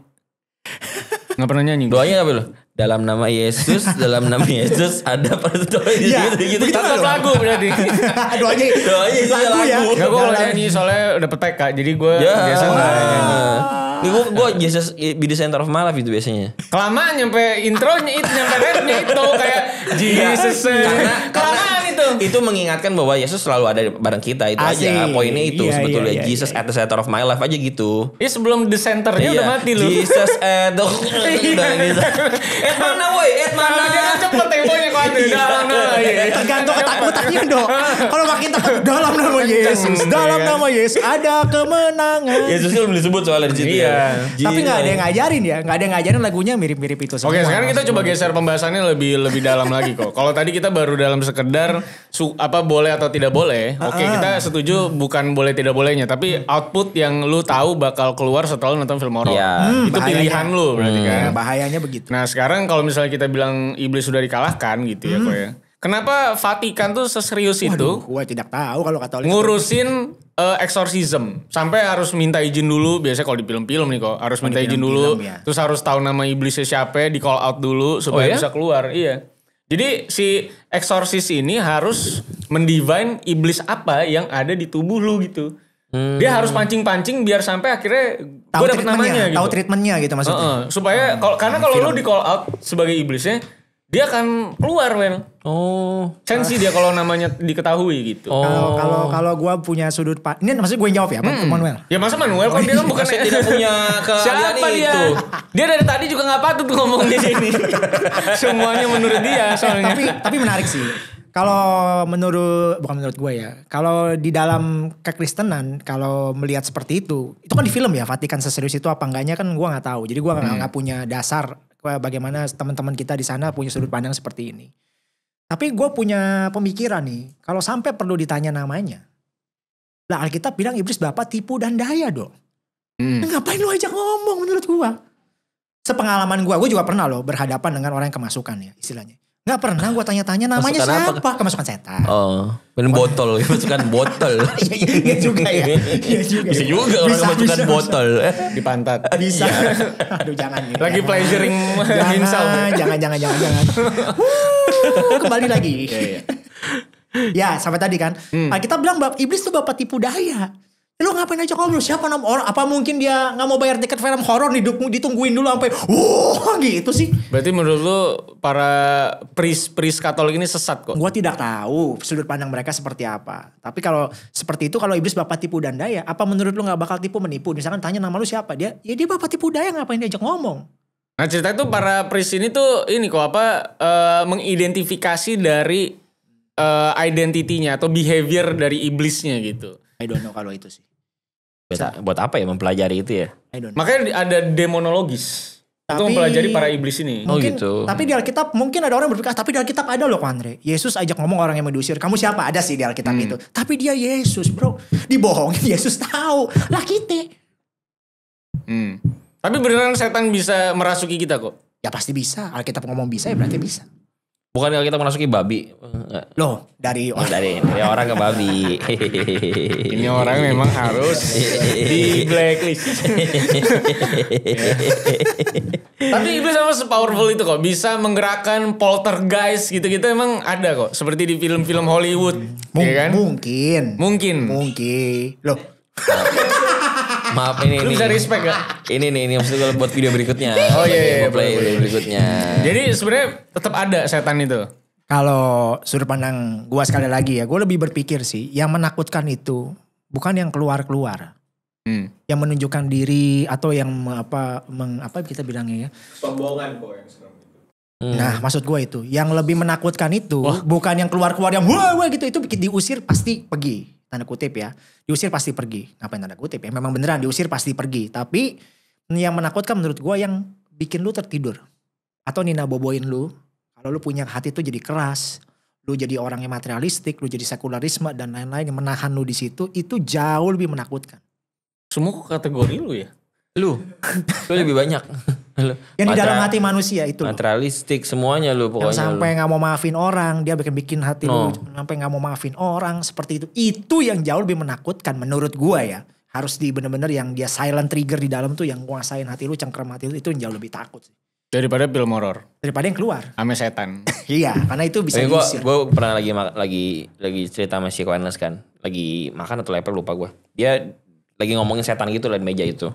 Gak pernah nyanyi. Doanya apa lo? dalam nama Yesus, dalam nama Yesus ada pertolongan ya, gitu, gitu. Tetap gitu. lagu berarti. doa aja lagu, lagu ya. Enggak gue kalau nyanyi soalnya dapet PK, jadi gue ya. biasa nggak nyanyi. gue gue Yesus be the center of my life itu biasanya. Kelamaan nyampe intronya itu nyampe refnya itu kayak iya. Jesus. Karena, karena itu itu mengingatkan bahwa Yesus selalu ada bareng kita itu Asik. aja poinnya itu yeah, sebetulnya yeah, yeah, Jesus yeah. at the iya. center of my life aja gitu ini sebelum the center dia yeah. udah mati loh Jesus at the iya. gitu. at mana woi at mana nah, cepet temponya kok ada iya. Oh, iya, iya. Tergantung ketakutannya dok. dong. Kalau makin takut dalam nama kan Yesus, gitu. dalam iya, kan? nama Yesus ada kemenangan. Yesus itu kan belum disebut soalnya di situ iya. Ya. Tapi nggak ada yang ngajarin ya, nggak ada yang ngajarin lagunya mirip-mirip itu Oke, sekarang kita coba geser pembahasannya lebih lebih dalam lagi kok. Kalau tadi kita baru dalam sekedar su, apa boleh atau tidak boleh. Oke, okay, kita setuju bukan boleh tidak bolehnya, tapi hmm. output yang lu tahu bakal keluar setelah nonton film horor. Ya. Hmm, itu bahayanya. pilihan lu berarti hmm. kan. Bahayanya begitu. Nah, sekarang kalau misalnya kita bilang iblis sudah dikalahkan gitu ya hmm. kok ya Kenapa Vatikan tuh seserius itu? Gue tidak tahu kalau Katolik. Ngurusin uh, exorcism sampai harus minta izin dulu. Biasanya kalau di film-film nih kok harus oh, minta izin dulu. ya. Terus harus tahu nama iblisnya siapa, di call out dulu supaya oh, iya? bisa keluar. Iya. Jadi si exorcis ini harus mendivine iblis apa yang ada di tubuh lu gitu. Hmm. Dia harus pancing-pancing biar sampai akhirnya gue dapet namanya gitu. Tahu treatmentnya gitu maksudnya. Uh -uh. Supaya oh, kalau karena kalau lu di call out sebagai iblisnya dia akan keluar men oh sensi dia kalau namanya diketahui gitu oh. kalau kalau kalau gue punya sudut pak ini maksudnya gue jawab ya hmm. Manuel ya masa Manuel kan dia kan oh, iya. bukan yang tidak punya ke. itu dia? dia dari tadi juga nggak patut tuh ngomong di sini semuanya menurut dia soalnya tapi tapi menarik sih kalau menurut bukan menurut gue ya kalau di dalam kekristenan kalau melihat seperti itu itu kan di film ya Vatikan seserius itu apa enggaknya kan gue nggak tahu jadi gue nggak hmm. punya dasar bagaimana teman-teman kita di sana punya sudut pandang seperti ini. Tapi gue punya pemikiran nih, kalau sampai perlu ditanya namanya, lah Alkitab bilang iblis bapak tipu dan daya dong. Hmm. ngapain lu ajak ngomong menurut gue? Sepengalaman gue, gue juga pernah loh berhadapan dengan orang yang kemasukan ya istilahnya. Gak pernah gue tanya-tanya namanya masukkan siapa. Apa? Kemasukan setan. Oh, minum botol. Kemasukan botol. Iya, iya, iya juga ya. Bisa juga. Bisa ya. juga kalau kemasukan botol. Eh. Di pantat. Bisa. Iya. Aduh jangan. Ya. Lagi pleasuring jangan, himself. Jangan, jangan, jangan, jangan. Kembali lagi. Ya, sampai tadi kan. Hmm. Kita bilang iblis tuh bapak tipu daya. Eh, lu ngapain aja ngobrol siapa nama orang apa mungkin dia nggak mau bayar tiket film horor didukung ditungguin dulu sampai wah gitu sih berarti menurut lu para pris pris katolik ini sesat kok gua tidak tahu sudut pandang mereka seperti apa tapi kalau seperti itu kalau iblis bapak tipu dan daya apa menurut lu nggak bakal tipu menipu misalkan tanya nama lu siapa dia ya dia bapak tipu daya ngapain diajak ngomong nah cerita itu para pris ini tuh ini kok apa uh, mengidentifikasi dari uh, identitinya atau behavior dari iblisnya gitu I don't know kalau itu sih Buat, buat apa ya mempelajari itu ya? Makanya ada demonologis. Tapi, itu mempelajari para iblis ini. Oh, mungkin, oh gitu. Tapi di Alkitab mungkin ada orang berpikir, ah, tapi di Alkitab ada loh Andre. Yesus ajak ngomong orang yang mau diusir. Kamu siapa? Ada sih di Alkitab hmm. itu. Tapi dia Yesus bro. Dibohongin Yesus tahu. Lah kita. Hmm. Tapi beneran setan bisa merasuki kita kok? Ya pasti bisa. Alkitab ngomong bisa ya berarti bisa. Bukan kalau kita merasuki babi. Loh, dari orang. Oh, dari, dari orang ke babi. Ini orang memang harus di blacklist. Tapi iblis sama sepowerful itu kok. Bisa menggerakkan poltergeist gitu-gitu emang ada kok. Seperti di film-film Hollywood. M ya kan? Mungkin. Mungkin. Mungkin. Loh. Maaf ini ini. bisa respect gak? Ya? Ini nih ini maksud gue buat video berikutnya. Oh iya iya. iya play video berikutnya. Jadi sebenarnya tetap ada setan itu. Kalau sudut pandang gue sekali lagi ya, gue lebih berpikir sih yang menakutkan itu bukan yang keluar-keluar. Hmm. Yang menunjukkan diri atau yang apa meng, apa kita bilangnya ya. Sombongan kok yang Hmm. Nah, maksud gue itu, yang lebih menakutkan itu oh. bukan yang keluar-keluar yang wah wah gitu, itu bikin diusir pasti pergi tanda kutip ya diusir pasti pergi ngapain tanda kutip ya memang beneran diusir pasti pergi tapi yang menakutkan menurut gue yang bikin lu tertidur atau Nina boboin lu kalau lu punya hati tuh jadi keras lu jadi orang yang materialistik lu jadi sekularisme dan lain-lain yang menahan lu di situ itu jauh lebih menakutkan semua kategori lu ya lu lu lebih banyak yang Matra, di dalam hati manusia itu materialistik semuanya lu pokoknya yang sampai nggak mau maafin orang dia bikin bikin hati no. lu sampai nggak mau maafin orang seperti itu itu yang jauh lebih menakutkan menurut gua ya harus di bener-bener yang dia silent trigger di dalam tuh yang nguasain hati lu cengkeram hati lu itu yang jauh lebih takut sih daripada film horor daripada yang keluar ame setan iya karena itu bisa gue gue pernah lagi lagi lagi cerita sama si Koenas kan lagi makan atau lepel lupa gue dia lagi ngomongin setan gitu lah di meja itu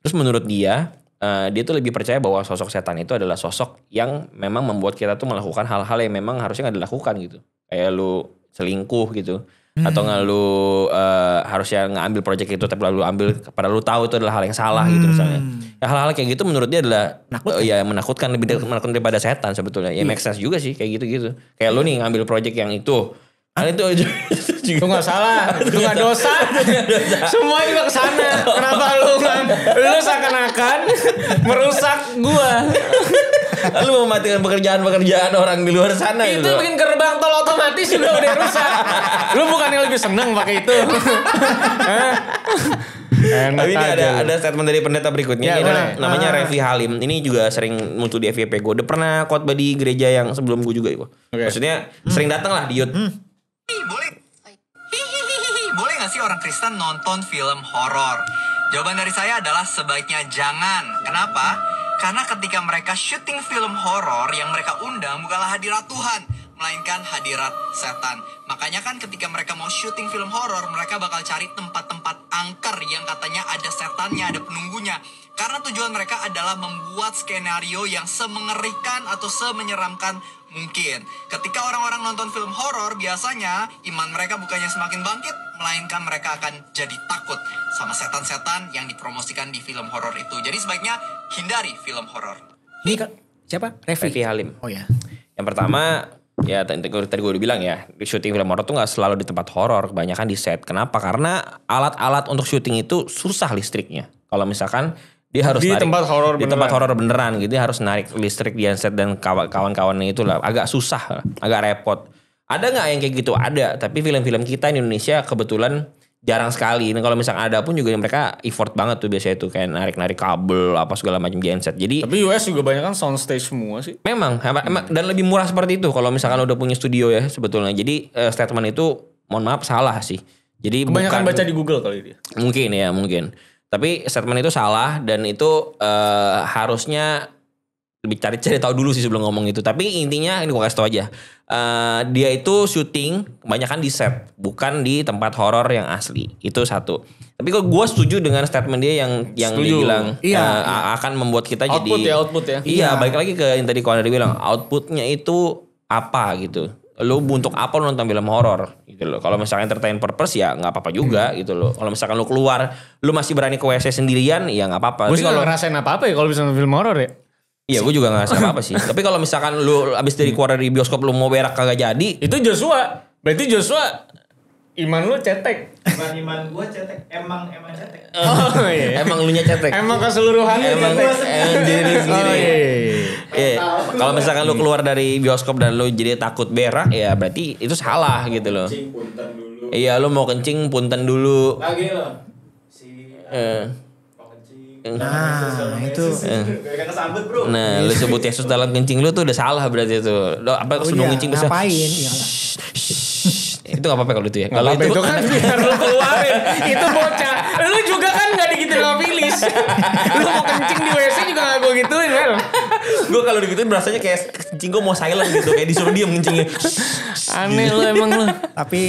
terus menurut dia Eh, dia tuh lebih percaya bahwa sosok setan itu adalah sosok yang memang membuat kita tuh melakukan hal-hal yang memang harusnya nggak dilakukan gitu. Kayak lu selingkuh gitu hmm. atau nggak lu uh, harusnya ngambil project itu tapi lalu ambil padahal lu tahu itu adalah hal yang salah gitu hmm. gitu misalnya. Ya hal-hal kayak gitu menurut dia adalah Nakut, uh, eh, ya menakutkan lebih hmm. menakutkan daripada setan sebetulnya. Ya hmm. make sense juga sih kayak gitu-gitu. Kayak hmm. lu nih ngambil project yang itu Ah itu aja. Itu nggak salah, itu nggak dosa. Semua juga ke sana. Kenapa lu kan? Lu seakan-akan merusak gua. lu mau matikan pekerjaan-pekerjaan orang di luar sana itu gitu. bikin gerbang tol otomatis juga udah rusak lu bukan yang lebih seneng pakai itu Enak Tapi ini ada ada statement dari pendeta berikutnya ya, ini nah, namanya ah. Revi Halim. Ini juga sering muncul di FVP gue. Udah pernah khotbah di gereja yang sebelum gue juga Okay. Maksudnya hmm. sering datang lah di youth. Hmm boleh. Hihihihi, boleh nggak sih orang Kristen nonton film horor? Jawaban dari saya adalah sebaiknya jangan. Kenapa? Karena ketika mereka syuting film horor yang mereka undang bukanlah hadirat Tuhan, melainkan hadirat setan. Makanya kan ketika mereka mau syuting film horor, mereka bakal cari tempat-tempat angker yang katanya ada setannya, ada penunggunya. Karena tujuan mereka adalah membuat skenario yang semengerikan atau semenyeramkan Mungkin, ketika orang-orang nonton film horor biasanya iman mereka bukannya semakin bangkit, melainkan mereka akan jadi takut sama setan-setan yang dipromosikan di film horor itu. Jadi sebaiknya hindari film horor. Ini kan siapa? Revi. Revi Halim. Oh ya. Yang pertama ya tadi, gue udah bilang ya syuting film horor tuh nggak selalu di tempat horor kebanyakan di set kenapa karena alat-alat untuk syuting itu susah listriknya kalau misalkan dia harus di narik, tempat horor di beneran. tempat horor beneran gitu harus narik listrik di handset dan kawan-kawannya itu lah agak susah agak repot ada nggak yang kayak gitu ada tapi film-film kita di Indonesia kebetulan jarang sekali ini nah, kalau misalnya ada pun juga mereka effort banget tuh biasanya tuh kayak narik-narik kabel apa segala macam di handset jadi tapi US juga banyak kan soundstage semua sih memang hmm. dan lebih murah seperti itu kalau misalkan udah punya studio ya sebetulnya jadi uh, statement itu mohon maaf salah sih jadi kebanyakan bukan, baca di Google kali dia mungkin ya mungkin tapi statement itu salah dan itu uh, harusnya lebih cari cari tahu dulu sih sebelum ngomong itu. Tapi intinya ini gue kasih tau aja. Uh, dia itu syuting kebanyakan di set, bukan di tempat horor yang asli. Itu satu. Tapi kok gue setuju dengan statement dia yang yang setuju. dia bilang iya, uh, iya. akan membuat kita output jadi output ya output ya. Iya, iya. balik lagi ke yang tadi kau bilang outputnya itu apa gitu lu untuk apa lu nonton film horor gitu loh. Kalau misalkan entertain purpose ya nggak apa-apa juga hmm. gitu loh. Kalau misalkan lu keluar, lu masih berani ke WC sendirian ya nggak apa-apa. Gue kalau ngerasain apa-apa ya kalau bisa nonton film horor ya. Iya, gue juga nggak ngerasain apa-apa sih. Tapi kalau misalkan lu abis dari keluar dari bioskop lu mau berak kagak jadi, itu Joshua. Berarti Joshua Iman lu cetek. Iman iman gua cetek. Emang emang cetek. Oh, iya. emang lu nya cetek. Emang keseluruhan emang diri oh, sendiri. Oh, iya. Kalau misalkan lu keluar dari bioskop dan lu jadi takut berak ya berarti itu salah gitu loh. Kencing punten dulu. Iya, lu mau kencing punten dulu. Lagi lo. Si uh. Nah, nah itu. Eh. Nah, lu sebut Yesus dalam kencing lu tuh udah salah berarti itu. Lo apa oh, kencing bisa? Ngapain? itu gak apa-apa kalau itu ya. Kalau itu, itu kan biar lu keluarin. itu bocah. Lu juga kan gak digituin sama Filis. lu mau kencing di WC juga gak gue gituin, Well. gue kalau digituin rasanya kayak kencing gue mau silent gitu. Kayak disuruh diem kencingnya. Aneh lu emang lu. Tapi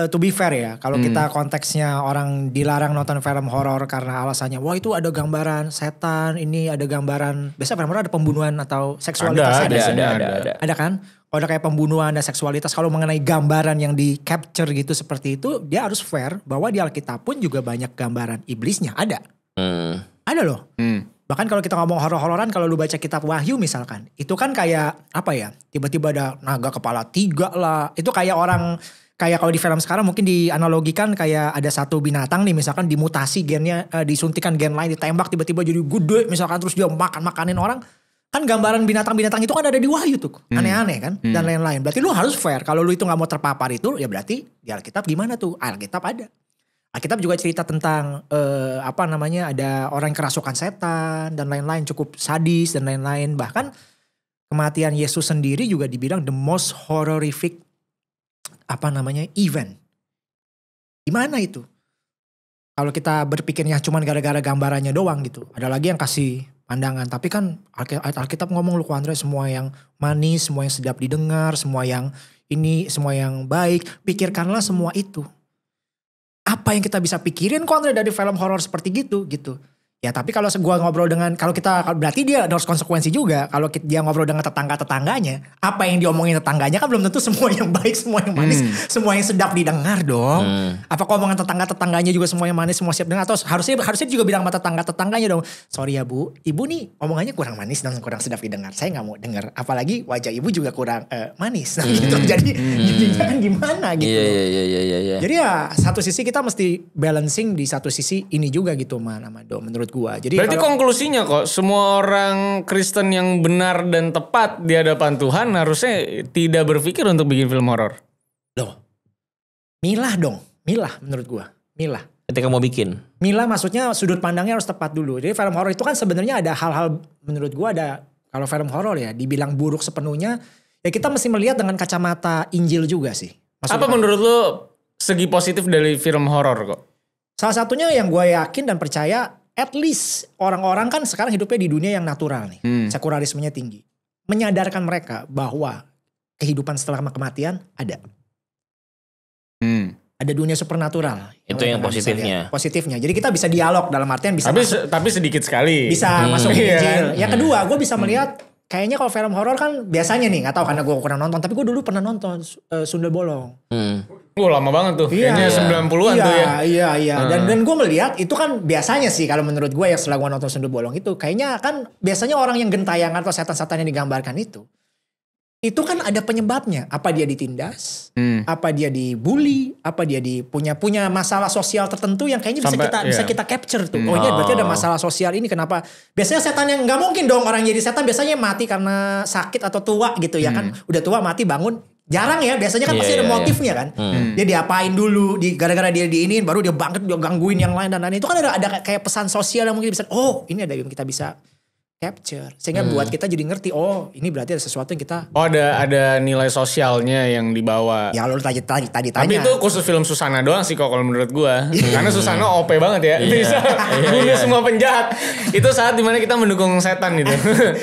uh, to be fair ya. Kalau hmm. kita konteksnya orang dilarang nonton film horor karena alasannya. Wah itu ada gambaran setan. Ini ada gambaran. biasanya film horor ada pembunuhan atau seksualitas. ada, ada, ada, ada, ada, ada. ada kan? kalau kayak pembunuhan dan seksualitas kalau mengenai gambaran yang di capture gitu seperti itu dia harus fair bahwa di Alkitab pun juga banyak gambaran iblisnya ada hmm. ada loh hmm. bahkan kalau kita ngomong horor-hororan kalau lu baca kitab Wahyu misalkan itu kan kayak apa ya tiba-tiba ada naga kepala tiga lah itu kayak orang kayak kalau di film sekarang mungkin dianalogikan kayak ada satu binatang nih misalkan dimutasi gennya eh, disuntikan gen lain ditembak tiba-tiba jadi gede misalkan terus dia makan makanin orang kan gambaran binatang-binatang itu kan ada di wahyu tuh hmm. aneh-aneh kan hmm. dan lain-lain berarti lu harus fair kalau lu itu nggak mau terpapar itu ya berarti di Alkitab gimana tuh Alkitab ada Alkitab juga cerita tentang eh, apa namanya ada orang yang kerasukan setan dan lain-lain cukup sadis dan lain-lain bahkan kematian Yesus sendiri juga dibilang the most horrific apa namanya event gimana itu kalau kita berpikirnya cuma gara-gara gambarannya doang gitu ada lagi yang kasih pandangan. Tapi kan ayat Alkitab ngomong lu Andre semua yang manis, semua yang sedap didengar, semua yang ini, semua yang baik. Pikirkanlah semua itu. Apa yang kita bisa pikirin kok dari film horor seperti gitu gitu. Ya tapi kalau gua ngobrol dengan kalau kita berarti dia harus konsekuensi juga kalau dia ngobrol dengan tetangga tetangganya apa yang diomongin tetangganya kan belum tentu semua yang baik semua yang manis hmm. semua yang sedap didengar dong. Hmm. Apa omongan tetangga tetangganya juga semua yang manis semua siap dengar atau harusnya harusnya juga bilang sama tetangga tetangganya dong. Sorry ya bu, ibu nih omongannya kurang manis dan kurang sedap didengar. Saya nggak mau dengar. Apalagi wajah ibu juga kurang uh, manis. Nah, hmm. gitu. Jadi hmm. jadinya kan gimana gitu. Iya iya, iya iya iya iya. Jadi ya satu sisi kita mesti balancing di satu sisi ini juga gitu mana sama do menurut gua. Jadi Berarti kalau, konklusinya kok semua orang Kristen yang benar dan tepat di hadapan Tuhan harusnya tidak berpikir untuk bikin film horor. Loh. Milah dong, milah menurut gua. Milah. Ketika mau bikin. Milah maksudnya sudut pandangnya harus tepat dulu. Jadi film horor itu kan sebenarnya ada hal-hal menurut gua ada kalau film horor ya dibilang buruk sepenuhnya ya kita mesti melihat dengan kacamata Injil juga sih. Maksudnya, Apa menurut lu segi positif dari film horor kok? Salah satunya yang gue yakin dan percaya at least orang-orang kan sekarang hidupnya di dunia yang natural nih. Hmm. Sekularismenya tinggi. Menyadarkan mereka bahwa kehidupan setelah kematian ada. Hmm. Ada dunia supernatural. Itu yang, positifnya. Positifnya. Jadi kita bisa dialog dalam artian bisa. Tapi, masuk, tapi sedikit sekali. Bisa hmm. masuk iya. Injil. Yang hmm. kedua, gue bisa hmm. melihat kayaknya kalau film horor kan biasanya nih nggak tahu karena gue kurang nonton tapi gue dulu pernah nonton uh, eh, Sundel Bolong. Hmm. Oh, lama banget tuh. Iya, Kayaknya iya. 90-an iya, tuh ya. Iya, iya, iya. Hmm. Dan dan gue melihat itu kan biasanya sih kalau menurut gue yang setelah gue nonton Sundel Bolong itu kayaknya kan biasanya orang yang gentayangan atau setan-setan yang digambarkan itu itu kan ada penyebabnya. Apa dia ditindas? Hmm. Apa dia dibully? Apa dia di punya punya masalah sosial tertentu yang kayaknya Sampai, bisa kita yeah. bisa kita capture tuh. Hmm. Oh ini iya, berarti ada oh. masalah sosial ini kenapa? Biasanya setan yang nggak mungkin dong orang jadi setan biasanya mati karena sakit atau tua gitu ya kan. hmm. kan. Udah tua mati bangun jarang ya biasanya kan yeah, pasti ada iya, iya. motifnya yeah. kan hmm. hmm. dia diapain dulu di gara-gara dia diinin baru dia bangkit dia gangguin yang lain dan lain itu kan ada ada kayak pesan sosial yang mungkin bisa oh ini ada yang kita bisa capture sehingga hmm. buat kita jadi ngerti oh ini berarti ada sesuatu yang kita oh ada ada nilai sosialnya yang dibawa ya lu tadi tadi tadi tanya tapi itu khusus film Susana doang sih kok kalau menurut gua iya. karena Susana OP banget ya yeah. bisa iya, iya. bunuh semua penjahat itu saat dimana kita mendukung setan gitu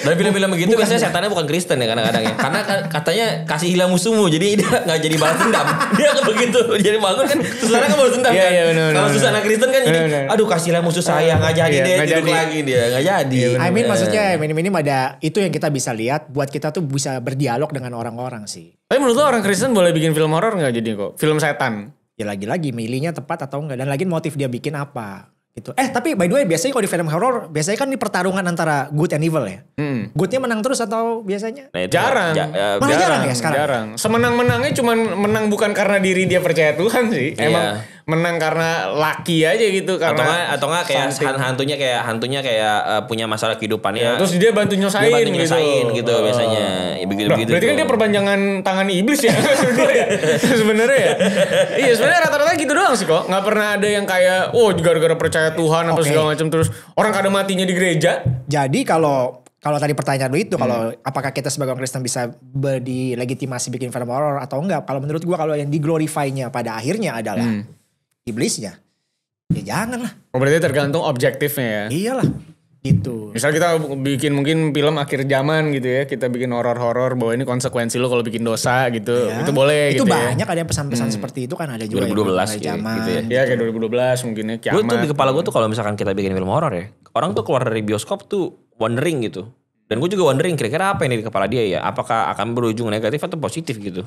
dan film-film begitu biasanya setannya bukan Kristen ya kadang-kadang ya karena katanya kasih hilang musuhmu jadi dia nggak jadi balas dendam dia kan begitu jadi bangun kan Susana kan balas dendam kan kalau Susana Kristen kan jadi aduh kasih hilang musuh saya nggak jadi deh jadi lagi dia nggak jadi I mean maksudnya iya, iya. minim-minim ada itu yang kita bisa lihat buat kita tuh bisa berdialog dengan orang-orang sih. Tapi menurut lo orang Kristen boleh bikin film horor nggak jadi kok? Film setan? Ya lagi-lagi milihnya tepat atau enggak dan lagi motif dia bikin apa gitu. Eh tapi by the way biasanya kalau di film horor biasanya kan ini pertarungan antara good and evil ya. Hmm. Goodnya menang terus atau biasanya? Nah, jarang. Ja, uh, Malah jarang, jarang ya sekarang. Jarang. Semenang-menangnya cuman menang bukan karena diri dia percaya Tuhan sih. Iya. Emang menang karena laki aja gitu karena atau nggak atau nggak kayak something. hantunya kayak hantunya kayak uh, punya masalah kehidupannya ya, terus dia bantu nyosain dia bantu nyosain gitu, gitu uh, biasanya ya, begitu begitu berarti kan dia perpanjangan tangan iblis ya? ya sebenarnya ya iya sebenarnya rata-rata gitu doang sih kok nggak pernah ada yang kayak oh gara-gara percaya Tuhan apa okay. segala macam terus orang kadang matinya di gereja jadi kalau kalau tadi pertanyaan lu itu hmm. kalau apakah kita sebagai orang Kristen bisa berdilegitimasi bikin film horror atau enggak? Kalau menurut gua kalau yang diglorify-nya pada akhirnya adalah hmm iblisnya ya jangan lah oh, berarti tergantung objektifnya ya iyalah gitu. Misal kita bikin mungkin film akhir zaman gitu ya, kita bikin horor-horor bahwa ini konsekuensi lo kalau bikin dosa gitu. Ya, itu boleh itu gitu. Ya? banyak ya. ada pesan-pesan hmm. seperti itu kan ada juga 2012 ya, zaman, gitu ya. Gitu. Ya kayak 2012 mungkin ya kiamat. Gue tuh di kepala gue tuh kalau misalkan kita bikin film horor ya, orang tuh keluar dari bioskop tuh wondering gitu. Dan gue juga wondering kira-kira apa ini di kepala dia ya? Apakah akan berujung negatif atau positif gitu?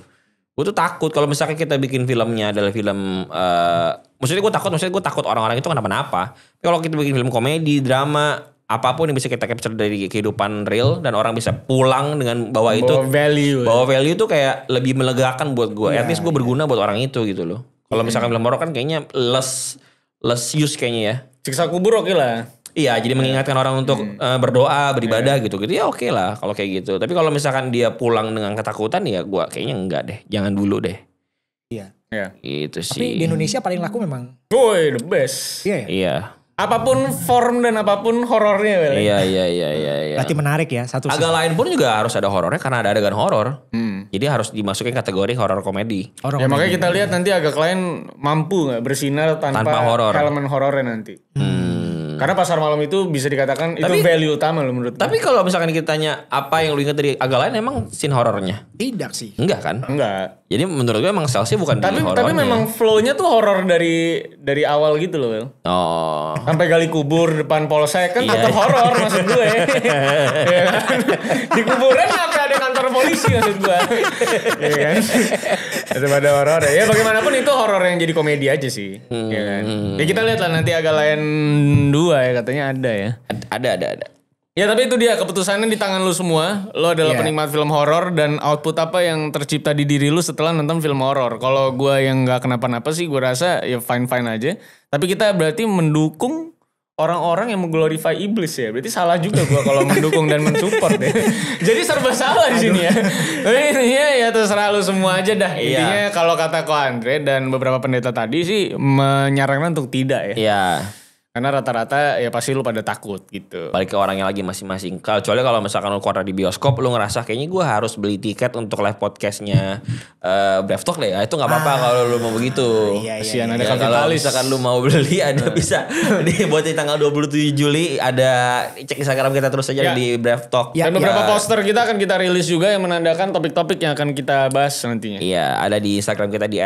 gue tuh takut kalau misalnya kita bikin filmnya adalah film uh, maksudnya gue takut maksudnya gue takut orang-orang itu kenapa-napa kalau kita bikin film komedi drama apapun yang bisa kita capture dari kehidupan real dan orang bisa pulang dengan bawa, bawa itu value bawa value itu ya. kayak lebih melegakan buat gue yeah, at iya, least gue iya. berguna buat orang itu gitu loh kalau misalkan film horror kan kayaknya less less use kayaknya ya siksa kubur oke okay lah Iya, jadi iya. mengingatkan orang untuk hmm. uh, berdoa, beribadah gitu. Gitu ya oke okay lah kalau kayak gitu. Tapi kalau misalkan dia pulang dengan ketakutan ya gua kayaknya enggak deh. Jangan dulu deh. Iya. Iya. Itu sih. Tapi di Indonesia paling laku memang. Woi, the best. Iya. iya. Yeah. Apapun form dan apapun horornya Iya, iya, iya, iya, iya. Berarti menarik ya satu. Agak lain pun juga harus ada horornya karena ada adegan horor. Hmm. Jadi harus dimasukin kategori horor komedi. Horror ya komedi. makanya kita lihat nanti agak lain mampu nggak bersinar tanpa, tanpa horror. elemen horornya nanti. Hmm karena pasar malam itu bisa dikatakan tapi, itu value utama loh menurut Tapi kalau misalkan kita tanya apa yang lu ingat dari agak lain emang scene horornya? Tidak sih. Enggak kan? Enggak. Jadi menurut gue emang salesnya bukan tapi, horornya. Tapi memang flow-nya tuh horor dari dari awal gitu loh. Will. Oh. Sampai gali kubur depan polsek kan iya, tetap iya. horor maksud gue. ya Di kuburan apa ke kantor polisi maksud gua. Iya kan? Daripada horor ya. ya bagaimanapun itu horor yang jadi komedi aja sih. Hmm, iya kan? Hmm. Ya kita lihat lah nanti agak lain dua ya katanya ada ya. Ada ada ada. Ya tapi itu dia keputusannya di tangan lu semua. Lu adalah yeah. penikmat film horor dan output apa yang tercipta di diri lu setelah nonton film horor. Kalau gua yang nggak kenapa-napa sih gua rasa ya fine-fine aja. Tapi kita berarti mendukung orang-orang yang mengglorify iblis ya. Berarti salah juga gua kalau mendukung dan mensupport ya. Jadi serba salah di sini ya. Iya intinya ya, ya terus lu semua aja dah. Iya. Intinya kalau kata Ko Andre dan beberapa pendeta tadi sih menyarankan untuk tidak ya. Iya. Karena rata-rata ya pasti lu pada takut gitu. Balik ke orangnya lagi masing-masing. Kecuali kalau misalkan lu keluar di bioskop, lu ngerasa kayaknya gue harus beli tiket untuk live podcastnya uh, Brave Talk deh. Ya. Itu nggak apa-apa ah, kalau lu mau begitu. Ah, iya, iya, iya. iya. Kalau misalkan lu mau beli, ada nah. bisa. di, buat di tanggal 27 Juli ada cek Instagram kita terus aja ya. di Brave Talk. Ya, Dan ya. beberapa ya. poster kita akan kita rilis juga yang menandakan topik-topik yang akan kita bahas nantinya. Iya, ada di Instagram kita di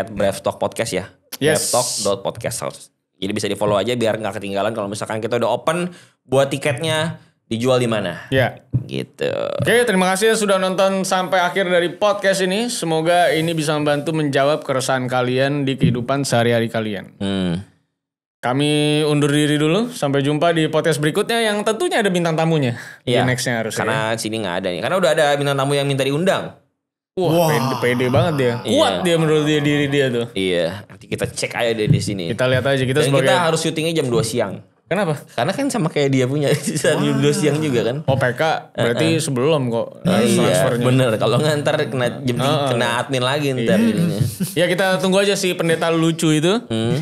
Podcast ya. Yes. bravetalk.podcast jadi bisa di follow aja biar nggak ketinggalan kalau misalkan kita udah open buat tiketnya dijual di mana. Ya. Gitu. Oke, terima kasih ya sudah nonton sampai akhir dari podcast ini. Semoga ini bisa membantu menjawab keresahan kalian di kehidupan sehari-hari kalian. Hmm. Kami undur diri dulu. Sampai jumpa di podcast berikutnya yang tentunya ada bintang tamunya. Iya. Di nextnya harus. Karena ya. sini nggak ada nih. Karena udah ada bintang tamu yang minta diundang. Wah, wow. pede, pede banget dia. Iya. Kuat dia menurut dia diri dia tuh. Iya, nanti kita cek aja deh di sini. Kita lihat aja kita Dan sebagai... kita harus syutingnya jam 2 siang. Kenapa? Karena kan sama kayak dia punya saat wow. dua siang juga kan. Oh PK berarti uh -uh. sebelum kok nah, iya, Bener, kalau nggak ntar kena jam uh, uh. kena admin lagi iya. ntar. Iya. ya kita tunggu aja si pendeta lucu itu. Hmm.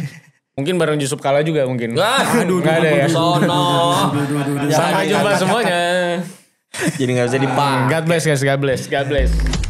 Mungkin bareng Yusuf Kala juga mungkin. Wah, aduh, gak ada ya. Sono. Sampai jumpa semuanya. Jadi nggak bisa dipakai. God bless guys, God bless, God bless.